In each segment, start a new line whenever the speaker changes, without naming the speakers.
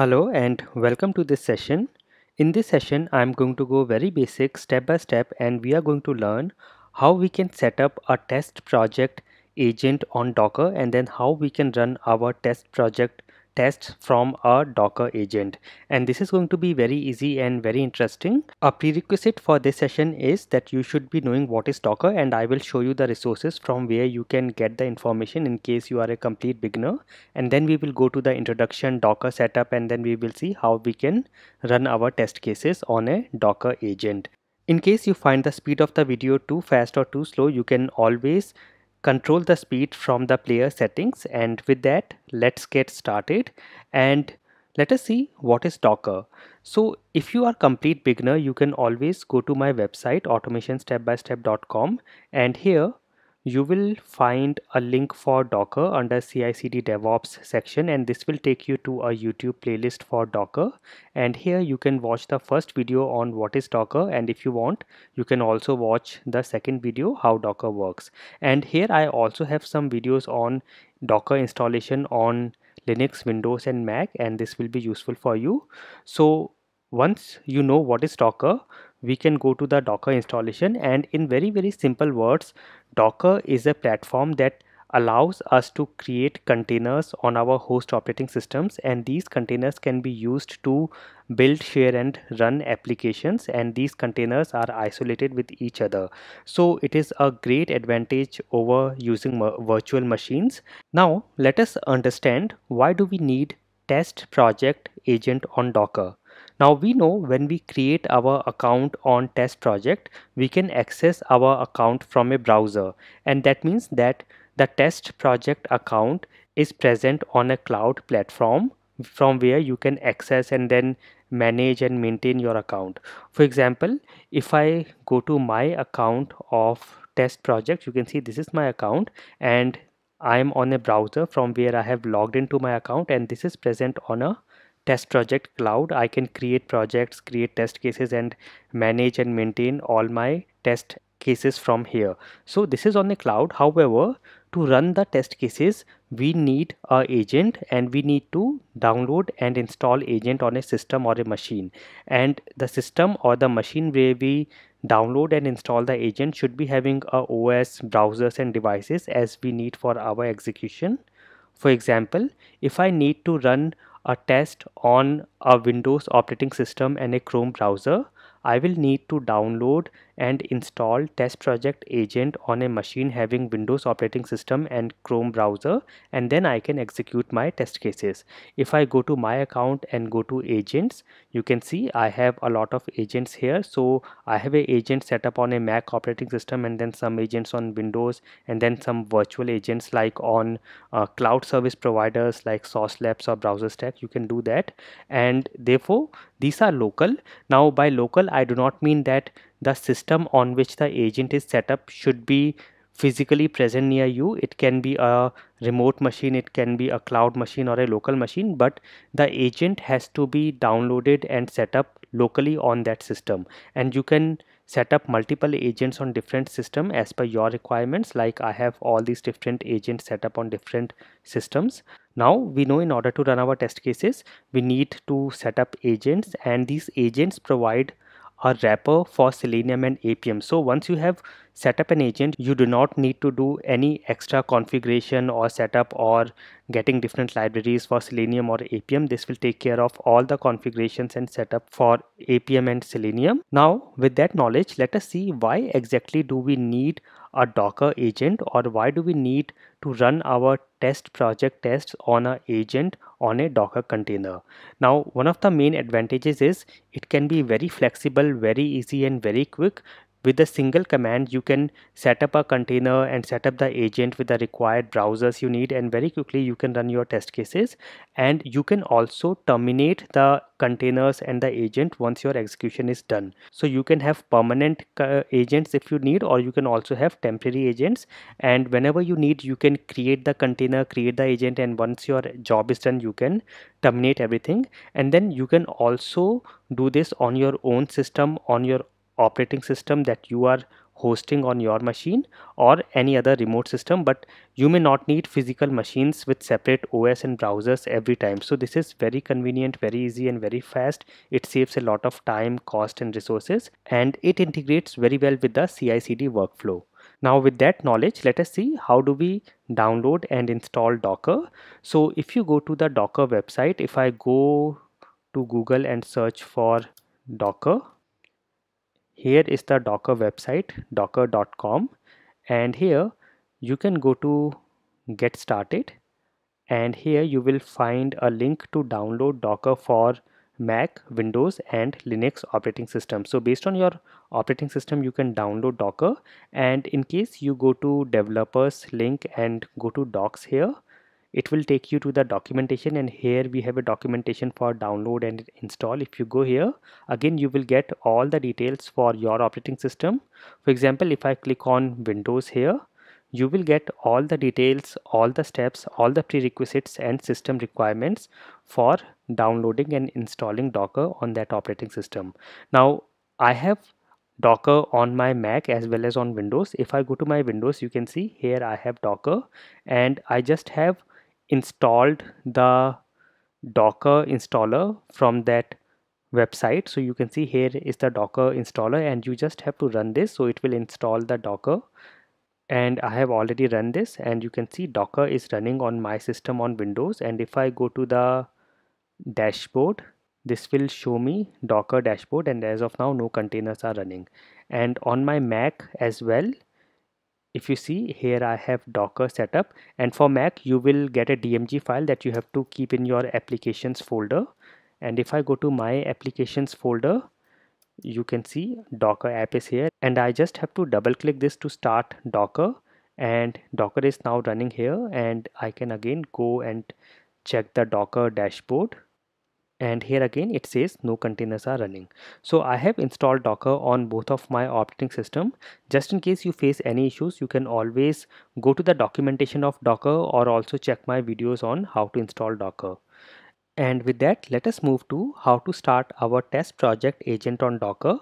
Hello and welcome to this session. In this session, I'm going to go very basic step by step and we are going to learn how we can set up a test project agent on Docker and then how we can run our test project tests from a Docker agent. And this is going to be very easy and very interesting. A prerequisite for this session is that you should be knowing what is Docker and I will show you the resources from where you can get the information in case you are a complete beginner. And then we will go to the introduction Docker setup and then we will see how we can run our test cases on a Docker agent. In case you find the speed of the video too fast or too slow, you can always control the speed from the player settings and with that let's get started and let us see what is docker so if you are complete beginner you can always go to my website automationstepbystep.com and here you will find a link for Docker under CI/CD DevOps section and this will take you to a YouTube playlist for Docker and here you can watch the first video on what is Docker and if you want you can also watch the second video how Docker works and here I also have some videos on Docker installation on Linux, Windows and Mac and this will be useful for you. So once you know what is Docker, we can go to the Docker installation and in very, very simple words, Docker is a platform that allows us to create containers on our host operating systems and these containers can be used to build share and run applications and these containers are isolated with each other so it is a great advantage over using virtual machines now let us understand why do we need test project agent on docker now we know when we create our account on test project, we can access our account from a browser. And that means that the test project account is present on a cloud platform from where you can access and then manage and maintain your account. For example, if I go to my account of test project, you can see this is my account and I'm on a browser from where I have logged into my account and this is present on a test project cloud i can create projects create test cases and manage and maintain all my test cases from here so this is on the cloud however to run the test cases we need a agent and we need to download and install agent on a system or a machine and the system or the machine where we download and install the agent should be having a os browsers and devices as we need for our execution for example if i need to run a test on a Windows operating system and a Chrome browser, I will need to download and install test project agent on a machine having Windows operating system and Chrome browser and then I can execute my test cases. If I go to my account and go to agents, you can see I have a lot of agents here. So I have a agent set up on a Mac operating system and then some agents on Windows and then some virtual agents like on uh, cloud service providers like Sauce Labs or BrowserStack. You can do that and therefore these are local. Now by local I do not mean that the system on which the agent is set up should be physically present near you it can be a remote machine it can be a cloud machine or a local machine but the agent has to be downloaded and set up locally on that system and you can set up multiple agents on different system as per your requirements like I have all these different agents set up on different systems. Now we know in order to run our test cases we need to set up agents and these agents provide or wrapper for Selenium and APM. So once you have set up an agent, you do not need to do any extra configuration or setup or getting different libraries for Selenium or APM. This will take care of all the configurations and setup for APM and Selenium. Now with that knowledge, let us see why exactly do we need a Docker agent or why do we need to run our test project tests on an agent on a Docker container? Now, one of the main advantages is it can be very flexible, very easy and very quick with a single command you can set up a container and set up the agent with the required browsers you need and very quickly you can run your test cases and you can also terminate the containers and the agent once your execution is done so you can have permanent uh, agents if you need or you can also have temporary agents and whenever you need you can create the container create the agent and once your job is done you can terminate everything and then you can also do this on your own system on your operating system that you are hosting on your machine or any other remote system but you may not need physical machines with separate OS and browsers every time so this is very convenient very easy and very fast it saves a lot of time cost and resources and it integrates very well with the CI/CD workflow now with that knowledge let us see how do we download and install docker so if you go to the docker website if I go to Google and search for docker here is the docker website docker.com and here you can go to get started and here you will find a link to download docker for mac windows and linux operating system so based on your operating system you can download docker and in case you go to developers link and go to docs here it will take you to the documentation and here we have a documentation for download and install if you go here again you will get all the details for your operating system for example if i click on windows here you will get all the details all the steps all the prerequisites and system requirements for downloading and installing docker on that operating system now i have docker on my mac as well as on windows if i go to my windows you can see here i have docker and i just have installed the docker installer from that website so you can see here is the docker installer and you just have to run this so it will install the docker and I have already run this and you can see docker is running on my system on Windows and if I go to the dashboard this will show me docker dashboard and as of now no containers are running and on my Mac as well if you see here I have docker setup and for Mac you will get a DMG file that you have to keep in your applications folder and if I go to my applications folder you can see docker app is here and I just have to double click this to start docker and docker is now running here and I can again go and check the docker dashboard and here again it says no containers are running so i have installed docker on both of my operating system just in case you face any issues you can always go to the documentation of docker or also check my videos on how to install docker and with that let us move to how to start our test project agent on docker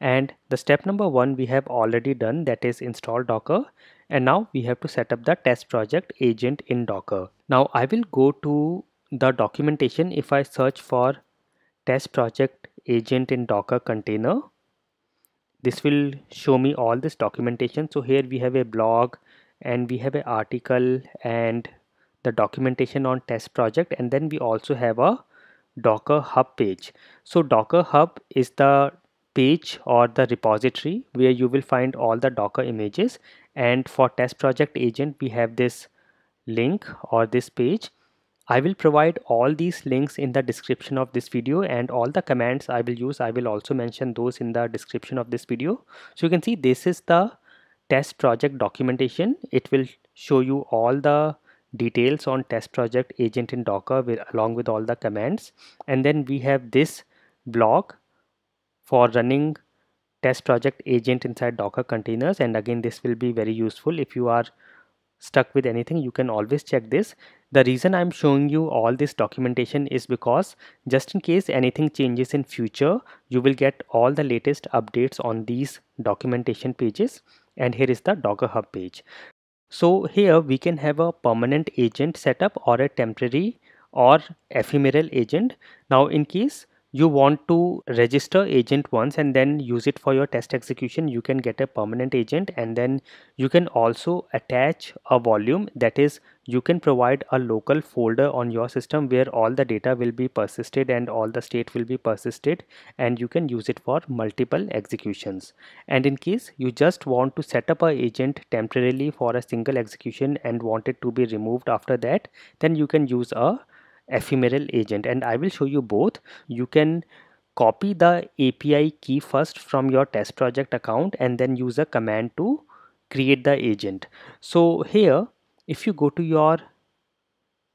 and the step number one we have already done that is install docker and now we have to set up the test project agent in docker now i will go to the documentation if I search for test project agent in docker container this will show me all this documentation so here we have a blog and we have an article and the documentation on test project and then we also have a docker hub page so docker hub is the page or the repository where you will find all the docker images and for test project agent we have this link or this page I will provide all these links in the description of this video and all the commands I will use I will also mention those in the description of this video. So you can see this is the test project documentation. It will show you all the details on test project agent in Docker with, along with all the commands and then we have this blog for running test project agent inside Docker containers and again this will be very useful if you are stuck with anything you can always check this the reason I'm showing you all this documentation is because just in case anything changes in future, you will get all the latest updates on these documentation pages. And here is the Docker Hub page. So here we can have a permanent agent setup or a temporary or ephemeral agent. Now in case you want to register agent once and then use it for your test execution you can get a permanent agent and then you can also attach a volume that is you can provide a local folder on your system where all the data will be persisted and all the state will be persisted and you can use it for multiple executions and in case you just want to set up a agent temporarily for a single execution and want it to be removed after that then you can use a ephemeral agent and I will show you both. You can copy the API key first from your test project account and then use a command to create the agent. So here if you go to your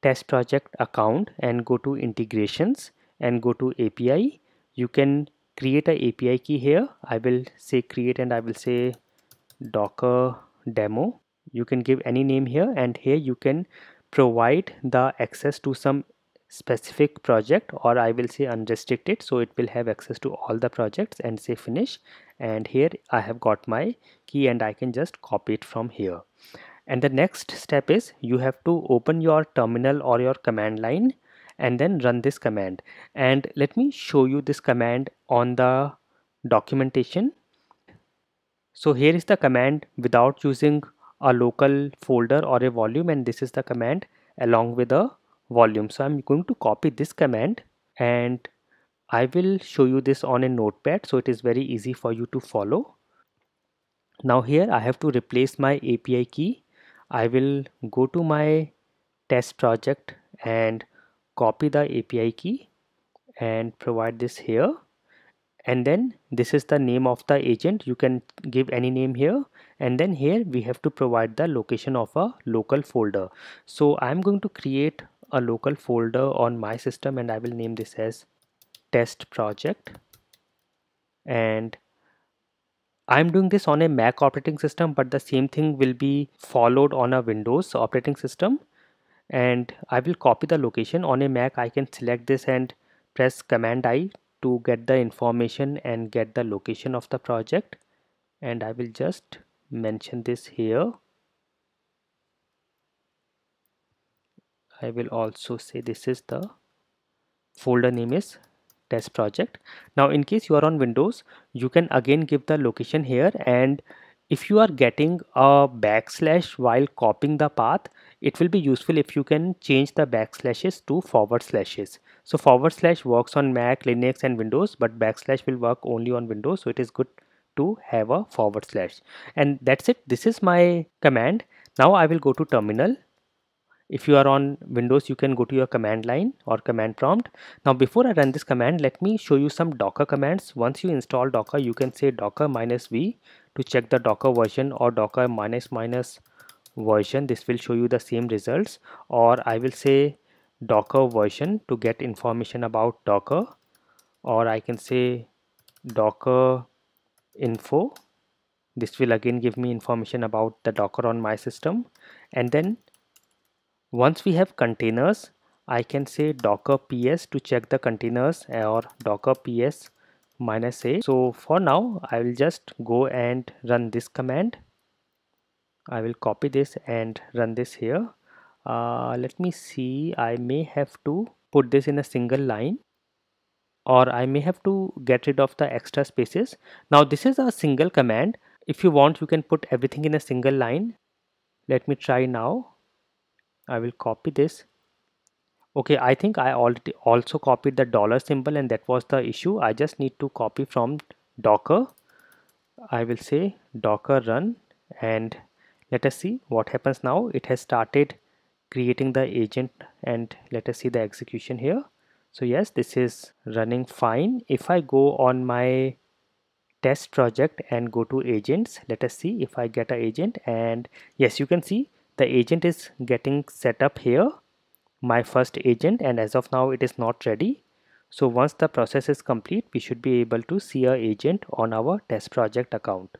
test project account and go to integrations and go to API you can create a API key here I will say create and I will say docker demo you can give any name here and here you can provide the access to some specific project or I will say unrestricted so it will have access to all the projects and say finish and here I have got my key and I can just copy it from here and the next step is you have to open your terminal or your command line and then run this command and let me show you this command on the documentation so here is the command without using a local folder or a volume and this is the command along with a volume so I'm going to copy this command and I will show you this on a notepad so it is very easy for you to follow now here I have to replace my API key I will go to my test project and copy the API key and provide this here and then this is the name of the agent you can give any name here and then here we have to provide the location of a local folder so i'm going to create a local folder on my system and I will name this as test project and I'm doing this on a Mac operating system but the same thing will be followed on a Windows operating system and I will copy the location on a Mac I can select this and press command I to get the information and get the location of the project and I will just mention this here I will also say this is the folder name is test project. Now in case you are on Windows, you can again give the location here and if you are getting a backslash while copying the path, it will be useful if you can change the backslashes to forward slashes. So forward slash works on Mac, Linux and Windows, but backslash will work only on Windows. So it is good to have a forward slash and that's it. This is my command. Now I will go to terminal if you are on Windows, you can go to your command line or command prompt. Now, before I run this command, let me show you some Docker commands. Once you install Docker, you can say Docker minus V to check the Docker version or Docker minus minus version. This will show you the same results or I will say Docker version to get information about Docker or I can say Docker info. This will again give me information about the Docker on my system and then once we have containers, I can say docker ps to check the containers or docker ps minus a. So for now, I will just go and run this command. I will copy this and run this here. Uh, let me see, I may have to put this in a single line or I may have to get rid of the extra spaces. Now this is a single command. If you want, you can put everything in a single line. Let me try now. I will copy this okay I think I already also copied the dollar symbol and that was the issue I just need to copy from docker I will say docker run and let us see what happens now it has started creating the agent and let us see the execution here so yes this is running fine if I go on my test project and go to agents let us see if I get an agent and yes you can see the agent is getting set up here my first agent and as of now it is not ready so once the process is complete we should be able to see a agent on our test project account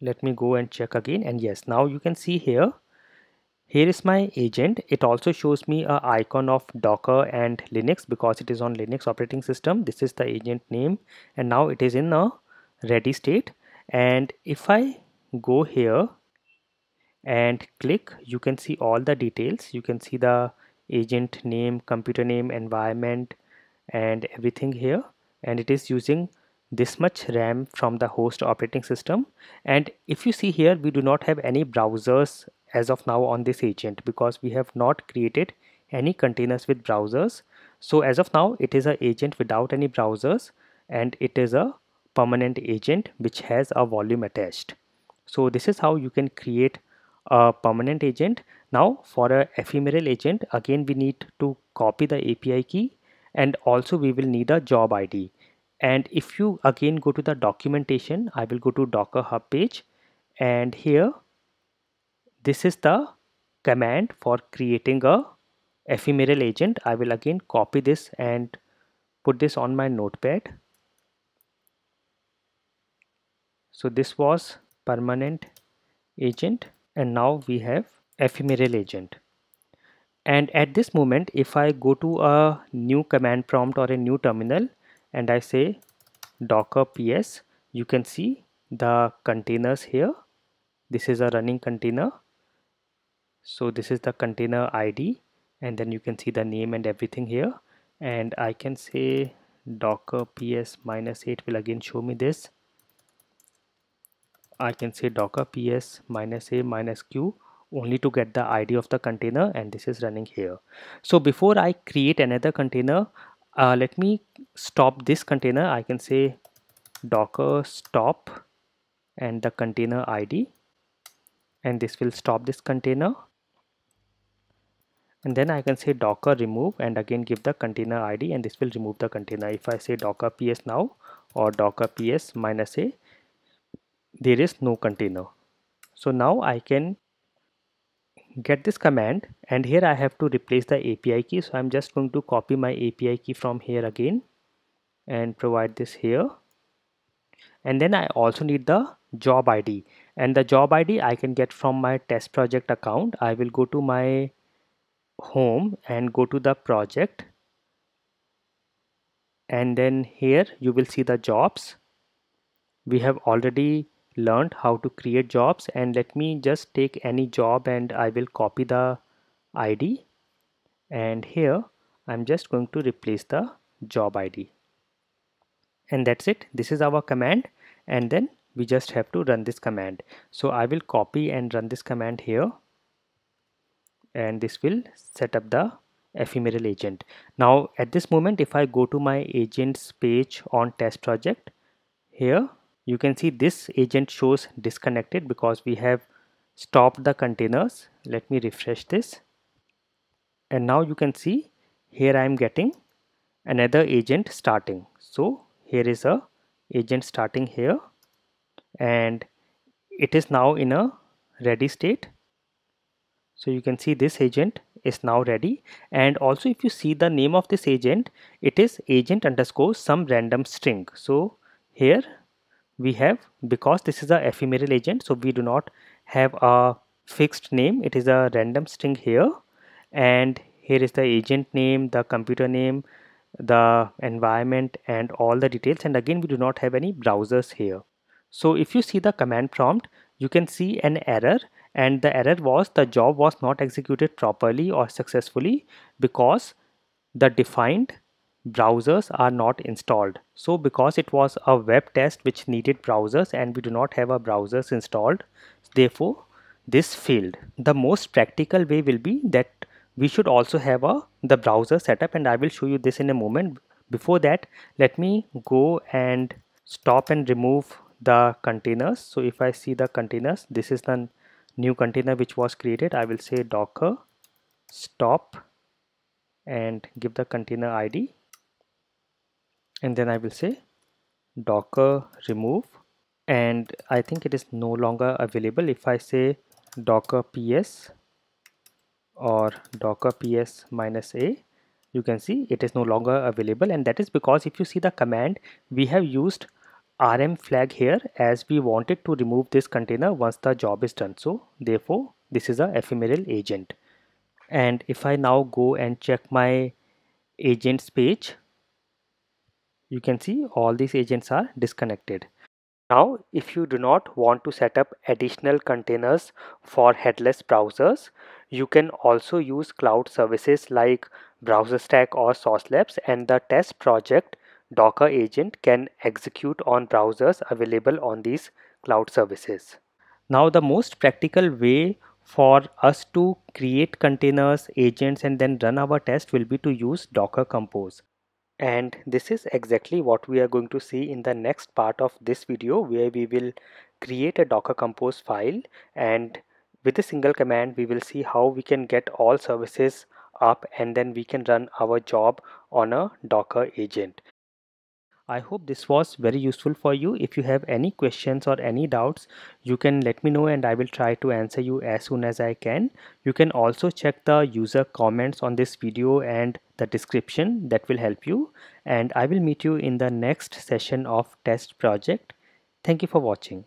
let me go and check again and yes now you can see here here is my agent it also shows me a icon of docker and linux because it is on linux operating system this is the agent name and now it is in a ready state and if i go here and click you can see all the details you can see the agent name computer name environment and everything here and it is using this much RAM from the host operating system and if you see here we do not have any browsers as of now on this agent because we have not created any containers with browsers so as of now it is an agent without any browsers and it is a permanent agent which has a volume attached so this is how you can create a permanent agent. Now for a ephemeral agent, again we need to copy the API key and also we will need a job ID. And if you again go to the documentation, I will go to Docker Hub page and here this is the command for creating a ephemeral agent. I will again copy this and put this on my notepad. So this was permanent agent and now we have ephemeral agent and at this moment if I go to a new command prompt or a new terminal and I say docker ps you can see the containers here this is a running container so this is the container id and then you can see the name and everything here and I can say docker ps minus 8 will again show me this I can say docker ps minus a minus q only to get the id of the container and this is running here. So before I create another container, uh, let me stop this container. I can say docker stop and the container id and this will stop this container and then I can say docker remove and again give the container id and this will remove the container if I say docker ps now or docker ps minus a there is no container so now I can get this command and here I have to replace the API key so I'm just going to copy my API key from here again and provide this here and then I also need the job ID and the job ID I can get from my test project account I will go to my home and go to the project and then here you will see the jobs we have already learned how to create jobs and let me just take any job and I will copy the ID and here I'm just going to replace the job ID and that's it this is our command and then we just have to run this command so I will copy and run this command here and this will set up the ephemeral agent now at this moment if I go to my agents page on test project here you can see this agent shows disconnected because we have stopped the containers let me refresh this and now you can see here I am getting another agent starting so here is a agent starting here and it is now in a ready state so you can see this agent is now ready and also if you see the name of this agent it is agent underscore some random string so here we have because this is a ephemeral agent so we do not have a fixed name it is a random string here and here is the agent name the computer name the environment and all the details and again we do not have any browsers here so if you see the command prompt you can see an error and the error was the job was not executed properly or successfully because the defined browsers are not installed. So because it was a web test which needed browsers and we do not have our browsers installed, therefore this failed. The most practical way will be that we should also have a the browser setup and I will show you this in a moment. Before that, let me go and stop and remove the containers. So if I see the containers, this is the new container which was created. I will say docker stop and give the container ID and then I will say docker remove and I think it is no longer available if I say docker ps or docker ps minus a you can see it is no longer available and that is because if you see the command we have used rm flag here as we wanted to remove this container once the job is done so therefore this is a ephemeral agent and if I now go and check my agents page you can see all these agents are disconnected. Now, if you do not want to set up additional containers for headless browsers, you can also use cloud services like BrowserStack or SauceLabs and the test project Docker agent can execute on browsers available on these cloud services. Now, the most practical way for us to create containers, agents and then run our test will be to use Docker Compose and this is exactly what we are going to see in the next part of this video where we will create a docker compose file and with a single command we will see how we can get all services up and then we can run our job on a docker agent I hope this was very useful for you. If you have any questions or any doubts, you can let me know and I will try to answer you as soon as I can. You can also check the user comments on this video and the description that will help you. And I will meet you in the next session of test project. Thank you for watching.